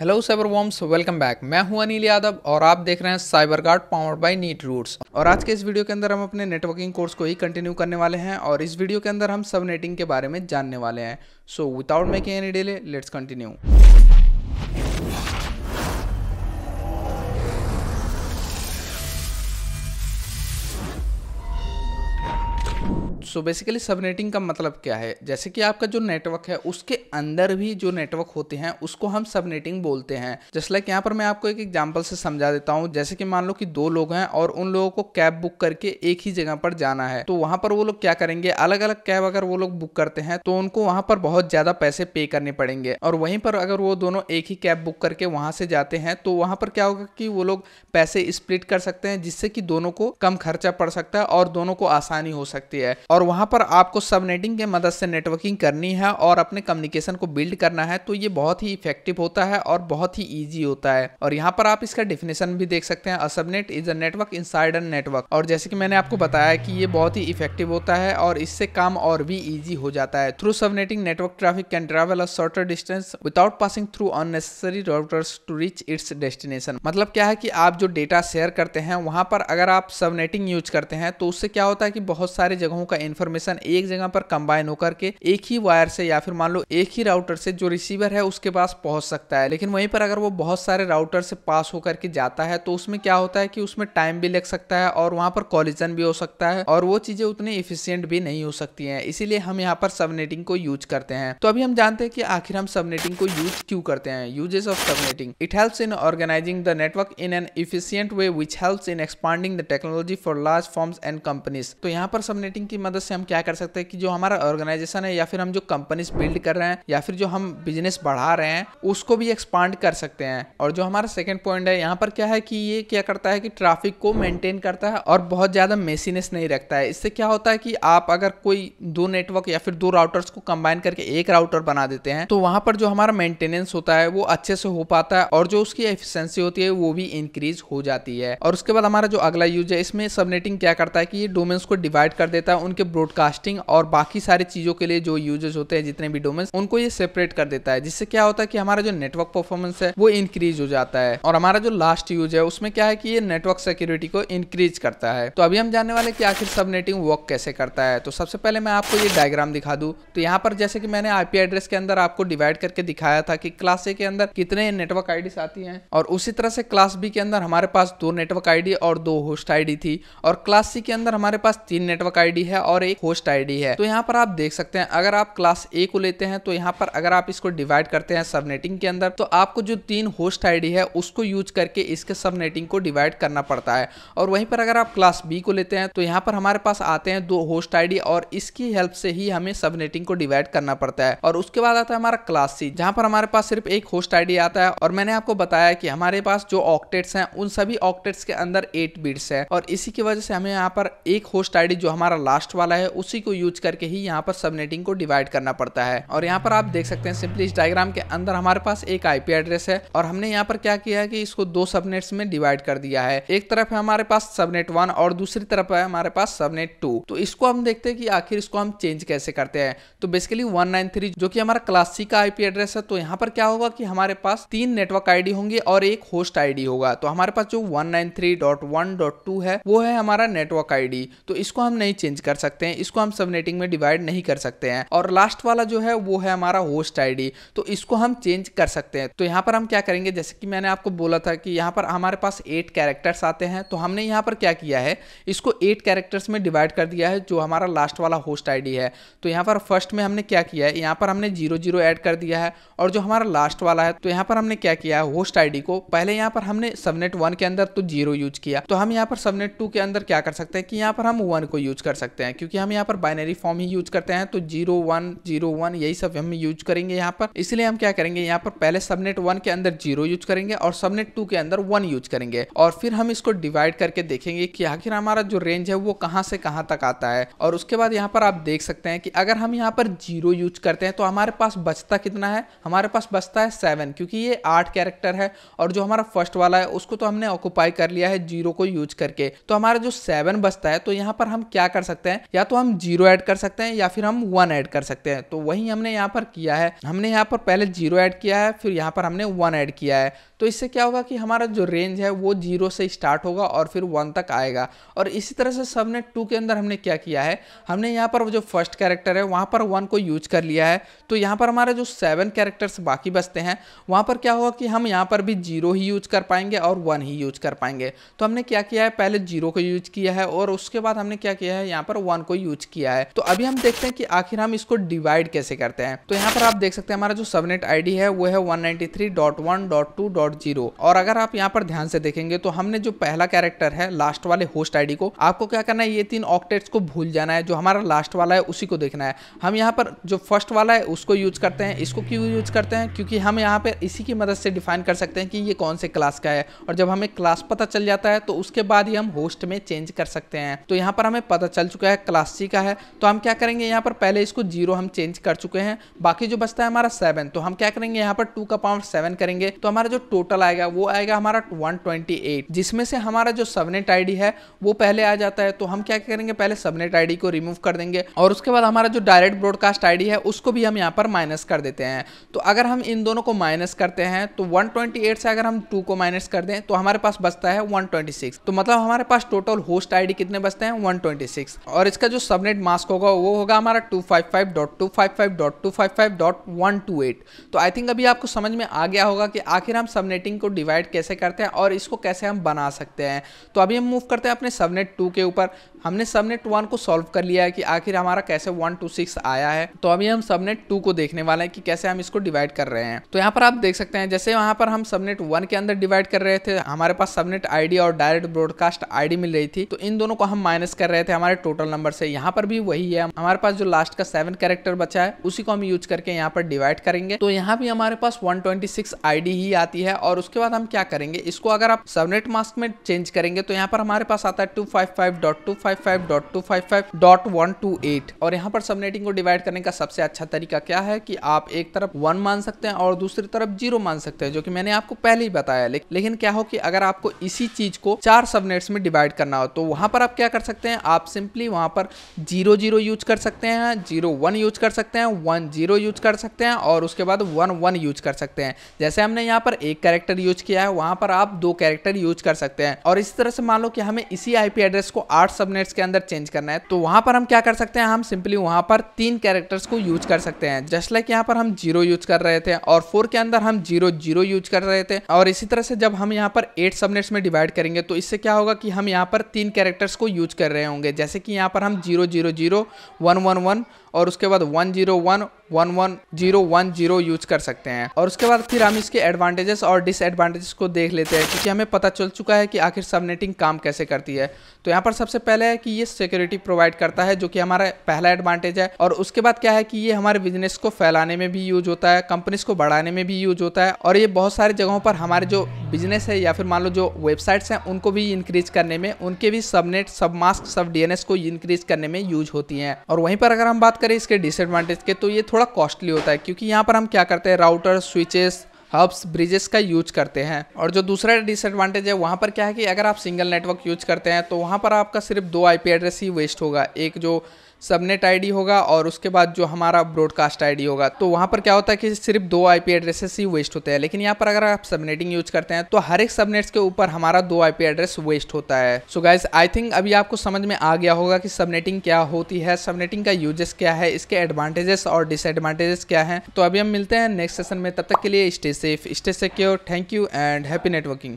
Hello cyber worms welcome back मैं हूं अनिल यादव और आप देख रहे हैं cyber guard power by neat roots और आज के इस वीडियो के अंदर हम अपने नेटवर्किंग कोर्स को ही कंटिन्यू करने वाले हैं और इस वीडियो के अंदर हम सब नेटिंग के बारे में जानने वाले हैं so without making any delay let's continue so basically subnetting का मतलब क्या है जैसे कि आपका जो नेटवर्क है उसके अंदर भी जो नेटवर्क होते हैं उसको हम सबनेटिंग बोलते हैं जस्ट लाइक यहाँ पर मैं आपको एक एग्जाम्पल से समझा देता हूँ जैसे कि मान लो कि दो लोग हैं और उन लोगों को कैब बुक करके एक ही जगह पर जाना है तो वहां पर वो लोग क्या करेंगे अलग अलग कैब अगर वो लोग बुक करते हैं तो उनको वहां पर बहुत ज़्यादा पैसे पे करने पड़ेंगे और वहीं पर अगर वो दोनों एक ही कैब बुक करके वहां से जाते हैं तो वहां पर क्या होगा कि वो लोग पैसे स्प्लिट कर सकते हैं जिससे कि दोनों को कम खर्चा पड़ सकता है और दोनों को आसानी हो सकती है और और वहाँ पर आपको सब नेटिंग के मदद से नेटवर्किंग करनी है और अपने कम्युनिकेशन को बिल्ड करना है तो ये बहुत ही इफेक्टिव होता है और बहुत ही ईजी होता है और यहाँ पर आप इसका डिफिनेशन भी देख सकते हैं a subnet is a network inside network और जैसे कि मैंने आपको बताया कि ये बहुत ही इफेक्टिव होता है और इससे काम और भी ईजी हो जाता है through subnetting network traffic can travel a shorter distance without passing through unnecessary routers to reach its destination मतलब क्या है कि आप जो डेटा शेयर करते हैं वहाँ पर अगर आप सबनेटिंग यूज करते हैं तो उससे क्या होता है कि बहुत सारे जगहों का इन्फॉर्मेशन एक जगह पर कंबाइन होकर के एक ही वायर से या फिर मान लो एक ही राउटर से जो रिसीवर है उसके पास पहुंच सकता है लेकिन वहीं पर अगर वो बहुत सारे राउटर से पास होकर के जाता है तो उसमें क्या होता है कि उसमें टाइम भी लग सकता है और वहां पर कॉलिजन भी हो सकता है और वो चीजें उतनी इफिशियंट भी नहीं हो सकती है इसीलिए हम यहाँ पर सबनेटिंग को यूज करते हैं तो अभी हम जानते हैं कि आखिर हम सबनेटिंग को यूज क्यों करते हैं uses of subnetting it helps in organizing the network in an efficient way which helps in expanding the technology for large forms and companies तो यहाँ पर सबनेटिंग की मदद मदद से हम क्या कर सकते हैं कि जो हमारा ऑर्गेनाइजेशन है या फिर हम जो कंपनीज बिल्ड कर रहे हैं या फिर जो हम बिजनेस बढ़ा रहे हैं उसको भी एक्सपांड कर सकते हैं और जो हमारा सेकेंड पॉइंट है यहाँ पर क्या है कि ये क्या करता है कि ट्राफिक को मेंटेन करता है और बहुत ज़्यादा मेसीनेस नहीं रखता है इससे क्या होता है कि आप अगर कोई दो नेटवर्क या फिर दो राउटर्स को कंबाइन करके एक राउटर बना देते हैं तो वहाँ पर जो हमारा मेंटेनेंस होता है वो अच्छे से हो पाता है और जो उसकी एफिशिएंसी होती है वो भी इंक्रीज हो जाती है और उसके बाद हमारा जो अगला यूज है इसमें सबनेटिंग क्या करता है कि ये डोमेन्स को डिवाइड कर देता है उनके ब्रॉडकास्टिंग और बाकी सारी चीज़ों के लिए जो यूजर्स होते हैं जितने भी डोमेन्स उनको ये सेपरेट कर देता है जिससे क्या होता है कि हमारा जो नेटवर्क परफॉर्मेंस है वो इंक्रीज हो जाता है और हमारा जो लास्ट यूज है उसमें क्या है कि ये नेटवर्क सिक्योरिटी को इंक्रीज करता है तो अभी हम जानने वाले कि आखिर सब नेटिंग वर्क कैसे करता है तो सबसे पहले मैं आपको ये डायग्राम दिखा दूँ तो यहाँ पर जैसे कि मैंने आईपी एड्रेस के अंदर आपको डिवाइड करके दिखाया था कि क्लास ए के अंदर कितने नेटवर्क आईडी आती हैं और उसी तरह से क्लास बी के अंदर हमारे पास दो नेटवर्क आईडी और दो होस्ट आईडी थी और क्लास सी के अंदर हमारे पास तीन नेटवर्क आईडी है और एक होस्ट आईडी है तो यहाँ पर आप देख सकते हैं अगर आप क्लास ए को लेते हैं तो यहाँ पर अगर आप इसको डिवाइड करते हैं सबनेटिंग के अंदर तो आपको जो तीन होस्ट आईडी है उसको यूज करके इसके सबनेटिंग को डिवाइड करना पड़ता है और वहीं पर अगर आप क्लास बी को लेते हैं तो यहाँ पर हमारे पास आते हैं दो होस्ट आईडी और इसकी हेल्प से ही हमें सबनेटिंग को डिवाइड करना पड़ता है और उसके बाद आता है हमारा क्लास सी जहाँ पर हमारे पास सिर्फ एक होस्ट आईडी आता है और मैंने आपको बताया कि हमारे पास जो ऑक्टेट्स हैं उन सभी ऑक्टेट्स के अंदर एट बीट्स है और इसी की वजह से हमें यहाँ पर एक होस्ट आईडी जो हमारा लास्ट वाला है उसी को यूज करके ही यहाँ पर सबनेटिंग को डिवाइड करना पड़ता है और यहाँ पर आप देख सकते हैं सिंपली इस डायग्राम के अंदर हमारे पास एक आईपी एड्रेस है और हमने यहाँ पर क्या किया है कि इसको दो सबनेट्स में डिवाइड कर दिया है एक तरफ है हमारे पास सबनेट वन और दूसरी तरफ है हमारे पास सबनेट टू तो इसको हम देखते हैं कि आखिर इसको हम चेंज कैसे करते हैं तो बेसिकली 193 जो कि हमारा क्लास सी का आईपी एड्रेस है तो यहाँ पर क्या होगा कि हमारे पास तीन नेटवर्क आईडी होंगे और एक होस्ट आईडी होगा तो हमारे पास जो 193.1.2 है वो है हमारा नेटवर्क आईडी तो इसको हम नहीं चेंज कर सकते सकते हैं इसको हम सबनेटिंग में डिवाइड नहीं कर सकते हैं और लास्ट वाला जो है वो है हमारा होस्ट आईडी तो इसको हम चेंज कर सकते हैं तो यहाँ पर हम क्या करेंगे जैसे कि मैंने आपको बोला था कि यहाँ पर हमारे पास एट कैरेक्टर्स आते हैं तो हमने यहाँ पर क्या किया है इसको एट कैरेक्टर्स में डिवाइड कर दिया है जो हमारा लास्ट वाला होस्ट आई है तो यहाँ पर फर्स्ट में हमने क्या किया है यहाँ पर हमने जीरो जीरो ऐड कर दिया है और जो हमारा लास्ट वाला है तो यहाँ पर हमने क्या किया है होस्ट आई को पहले यहाँ पर हमने सबनेट वन के अंदर तो जीरो यूज किया तो हम यहाँ पर सबनेट टू के अंदर क्या कर सकते हैं कि यहाँ पर हम वन को यूज कर सकते हैं क्योंकि हम यहाँ पर बाइनरी फॉर्म ही यूज करते हैं तो जीरो वन जीरो वन यही सब हम यूज करेंगे यहाँ पर इसलिए हम क्या करेंगे यहाँ पर पहले सबनेट वन के अंदर जीरो यूज करेंगे और सबनेट टू के अंदर वन यूज करेंगे और फिर हम इसको डिवाइड करके देखेंगे कि आखिर हमारा जो रेंज है वो कहाँ से कहाँ तक आता है और उसके बाद यहाँ पर आप देख सकते हैं कि अगर हम यहाँ पर जीरो यूज करते हैं तो हमारे पास बचता कितना है हमारे पास बचता है सेवन क्योंकि ये आठ कैरेक्टर है और जो हमारा फर्स्ट वाला है उसको तो हमने ऑक्यूपाई कर लिया है जीरो को यूज करके तो हमारा जो सेवन बचता है तो यहाँ पर हम क्या कर सकते हैं या तो हम जीरो ऐड कर सकते हैं या फिर हम वन ऐड कर सकते हैं तो वही हमने यहाँ पर किया है हमने यहाँ पर पहले जीरो ऐड किया है फिर यहाँ पर हमने वन ऐड किया है तो इससे क्या होगा कि हमारा जो रेंज है वो जीरो से स्टार्ट होगा और फिर वन तक आएगा और इसी तरह से सबने टू के अंदर हमने क्या किया है हमने यहाँ पर जो फर्स्ट कैरेक्टर है वहाँ पर वन को यूज कर लिया है तो यहाँ पर हमारे जो सेवन कैरेक्टर्स बाकी बचते हैं वहाँ पर क्या होगा कि हम यहाँ पर भी जीरो ही यूज कर पाएंगे और वन ही यूज कर पाएंगे तो हमने क्या किया है पहले जीरो को यूज किया है और उसके बाद हमने क्या किया है यहाँ पर वन कॉमन को यूज किया है तो अभी हम देखते हैं कि आखिर हम इसको डिवाइड कैसे करते हैं तो यहाँ पर आप देख सकते हैं हमारा जो सबनेट आईडी है वो है 193.1.2.0 और अगर आप यहाँ पर ध्यान से देखेंगे तो हमने जो पहला कैरेक्टर है लास्ट वाले होस्ट आईडी को आपको क्या करना है ये तीन ऑक्टेट्स को भूल जाना है जो हमारा लास्ट वाला है उसी को देखना है हम यहाँ पर जो फर्स्ट वाला है उसको यूज करते हैं इसको क्यों यूज करते हैं क्योंकि हम यहाँ पर इसी की मदद से डिफाइन कर सकते हैं कि ये कौन से क्लास का है और जब हमें क्लास पता चल जाता है तो उसके बाद ही हम होस्ट में चेंज कर सकते हैं तो यहाँ पर हमें पता चल चुका है क्लास सी का है तो हम क्या करेंगे यहाँ पर पहले इसको जीरो हम चेंज कर चुके हैं बाकी जो बचता है हमारा सेवन तो हम क्या करेंगे यहाँ पर टू का पावर सेवन करेंगे तो हमारा जो टोटल आएगा वो आएगा हमारा वन जिसमें से हमारा जो सबनेट आई है वो पहले आ जाता है तो हम क्या करेंगे पहले सबनेट आई को रिमूव कर देंगे और उसके बाद हमारा जो डायरेक्ट ब्रॉडकास्ट आई है उसको भी हम यहाँ पर माइनस कर देते हैं तो अगर हम इन दोनों को माइनस करते हैं तो 128 से अगर हम 2 को माइनस कर दें तो हमारे पास बचता है 126 तो मतलब हमारे पास टोटल होस्ट आईडी कितने बचते हैं 126 और इसका इसका जो सबनेट मास्क होगा वो होगा हमारा 255.255.255.128 तो आई थिंक अभी आपको समझ में आ गया होगा कि आखिर हम सबनेटिंग को डिवाइड कैसे करते हैं और इसको कैसे हम बना सकते हैं तो अभी हम मूव करते हैं अपने सबनेट टू के ऊपर हमने सबनेट वन को सॉल्व कर लिया है कि आखिर हमारा कैसे वन टू सिक्स आया है तो अभी हम सबनेट टू को देखने वाले हैं कि कैसे हम इसको डिवाइड कर रहे हैं तो यहाँ पर आप देख सकते हैं जैसे वहाँ पर हम सबनेट वन के अंदर डिवाइड कर रहे थे हमारे पास सबनेट आईडी और डायरेक्ट ब्रॉडकास्ट आईडी मिल रही थी तो इन दोनों को हम माइनस कर रहे थे हमारे टोटल नंबर नंबर से यहाँ पर भी वही है हमारे पास जो लास्ट का सेवन कैरेक्टर बचा है उसी को हम यूज करके यहाँ पर डिवाइड करेंगे तो यहाँ भी हमारे पास 126 ट्वेंटी ही आती है और उसके बाद हम क्या करेंगे इसको अगर आप सबनेट मास्क में चेंज करेंगे तो यहाँ पर हमारे पास आता है टू और यहाँ पर सबनेटिंग को डिवाइड करने का सबसे अच्छा तरीका क्या है कि आप एक तरफ वन मान सकते हैं और दूसरी तरफ जीरो मान सकते हैं जो कि मैंने आपको पहले ही बताया लेकिन क्या हो कि अगर आपको इसी चीज को चार सबनेट्स में डिवाइड करना हो तो वहां पर आप क्या कर सकते हैं आप सिंपली वहां यहाँ पर जीरो जीरो यूज कर सकते हैं जीरो वन यूज कर सकते हैं वन जीरो यूज कर सकते हैं और उसके बाद वन वन यूज कर सकते हैं जैसे हमने यहाँ पर एक कैरेक्टर यूज किया है वहाँ पर आप दो कैरेक्टर यूज कर सकते हैं और इस तरह से मान लो कि हमें इसी आई एड्रेस को आठ सबनेट्स के अंदर चेंज करना है तो वहां पर हम क्या कर सकते हैं हम सिंपली वहां पर तीन कैरेक्टर्स को यूज कर सकते हैं जस्ट लाइक यहाँ पर हम जीरो यूज कर रहे थे और फोर के अंदर हम जीरो जीरो यूज कर रहे थे और इसी तरह से जब हम यहाँ पर एट सबनेट्स में डिवाइड करेंगे तो इससे क्या होगा कि हम यहाँ पर तीन कैरेक्टर्स को यूज कर रहे होंगे जैसे कि यहाँ पर पर हम zero zero zero one one one और उसके बाद वन जीरो वन 11010 यूज कर सकते हैं और उसके बाद फिर हम इसके एडवांटेजेस और डिसएडवांटेजेस को देख लेते हैं क्योंकि हमें पता चल चुका है कि आखिर सबनेटिंग काम कैसे करती है तो यहाँ पर सबसे पहले है कि ये सिक्योरिटी प्रोवाइड करता है जो कि हमारा पहला एडवांटेज है और उसके बाद क्या है कि ये हमारे बिजनेस को फैलाने में भी यूज होता है कंपनीज को बढ़ाने में भी यूज होता है और ये बहुत सारी जगहों पर हमारे जो बिजनेस है या फिर मान लो जो वेबसाइट्स हैं उनको भी इंक्रीज करने में उनके भी सबनेट सब मास्क सब डीएनएस को इंक्रीज करने में यूज होती हैं और वहीं पर अगर हम बात करें इसके डिसएडवांटेज के तो ये थोड़ा थोड़ा कॉस्टली होता है क्योंकि यहाँ पर हम क्या करते हैं राउटर स्विचेस हब्स ब्रिजेस का यूज करते हैं और जो दूसरा डिसएडवांटेज है वहाँ पर क्या है कि अगर आप सिंगल नेटवर्क यूज करते हैं तो वहाँ पर आपका सिर्फ दो आई एड्रेस ही वेस्ट होगा एक जो सबनेट आईडी होगा और उसके बाद जो हमारा ब्रॉडकास्ट आईडी होगा तो वहाँ पर क्या होता है कि सिर्फ दो आईपी एड्रेसेस ही वेस्ट होते हैं लेकिन यहाँ पर अगर आप सबनेटिंग यूज करते हैं तो हर एक सबनेट्स के ऊपर हमारा दो आईपी एड्रेस वेस्ट होता है सो गाइज आई थिंक अभी आपको समझ में आ गया होगा कि सबनेटिंग क्या होती है सबनेटिंग का यूजेस क्या है इसके एडवांटेजेस और डिसएडवांटेजेस क्या है तो अभी हम मिलते हैं नेक्स्ट सेशन में तब तक के लिए stay safe, stay secure. Thank you and happy networking.